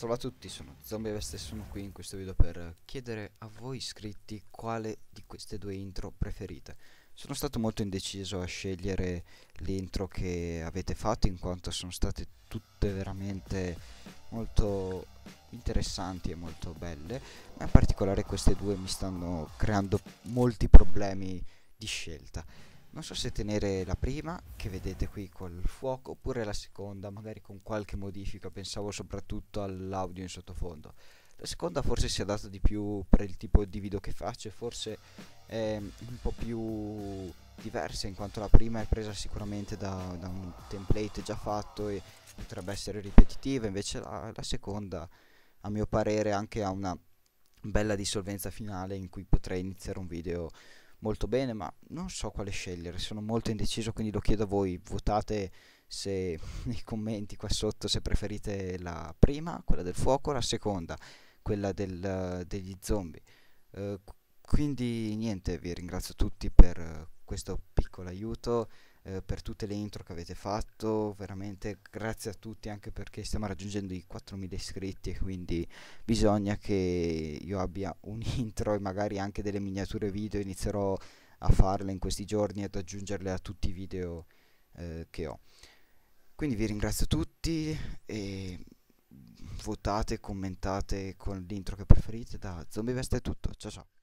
Salve a tutti, sono ZombieVest e sono qui in questo video per chiedere a voi iscritti quale di queste due intro preferite. Sono stato molto indeciso a scegliere l'intro che avete fatto in quanto sono state tutte veramente molto interessanti e molto belle, ma in particolare queste due mi stanno creando molti problemi di scelta non so se tenere la prima che vedete qui col fuoco oppure la seconda magari con qualche modifica pensavo soprattutto all'audio in sottofondo la seconda forse si adatta di più per il tipo di video che faccio e forse è un po' più diversa in quanto la prima è presa sicuramente da, da un template già fatto e potrebbe essere ripetitiva invece la, la seconda a mio parere anche ha una bella dissolvenza finale in cui potrei iniziare un video molto bene, ma non so quale scegliere, sono molto indeciso, quindi lo chiedo a voi, votate se, nei commenti qua sotto se preferite la prima, quella del fuoco, o la seconda, quella del, degli zombie. Uh, quindi niente, vi ringrazio tutti per eh, questo piccolo aiuto eh, per tutte le intro che avete fatto, veramente grazie a tutti anche perché stiamo raggiungendo i 4000 iscritti quindi bisogna che io abbia un intro e magari anche delle miniature video, inizierò a farle in questi giorni e ad aggiungerle a tutti i video eh, che ho. Quindi vi ringrazio tutti e votate, commentate con l'intro che preferite. Da Zombie Vest è tutto, ciao ciao.